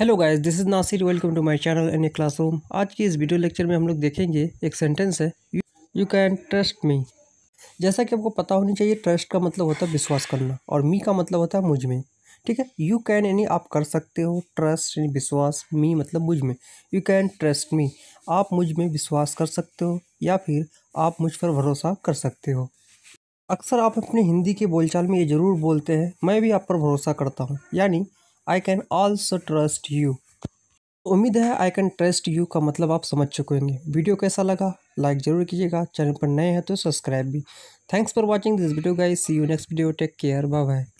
hello guys this is Nasir welcome to my channel N A classroom आज की इस video lecture में हम लोग देखेंगे एक सेंटेंस है यू कैन ट्रस्ट मी जैसा कि आपको पता होनी चाहिए ट्रस्ट का मतलब होता है विश्वास करना और मी का मतलब होता है मुझ में ठीक है यू कैन यानी आप कर सकते हो ट्रस्ट यानी विश्वास मी मतलब मुझ में यू कैन ट्रस्ट मी आप मुझ में विश्वास कर सकते हो या फिर आप मुझ पर भरोसा कर सकते हो अक्सर आप अपने हिंदी के बोलचाल में ये ज़रूर बोलते हैं मैं भी आप पर भरोसा करता हूँ यानी I can also trust you उम्मीद है आई कैन ट्रस्ट यू का मतलब आप समझ चुके होंगे वीडियो कैसा लगा लाइक जरूर कीजिएगा चैनल पर नए हैं तो सब्सक्राइब भी thanks for watching this video guys see you next video take care bye bye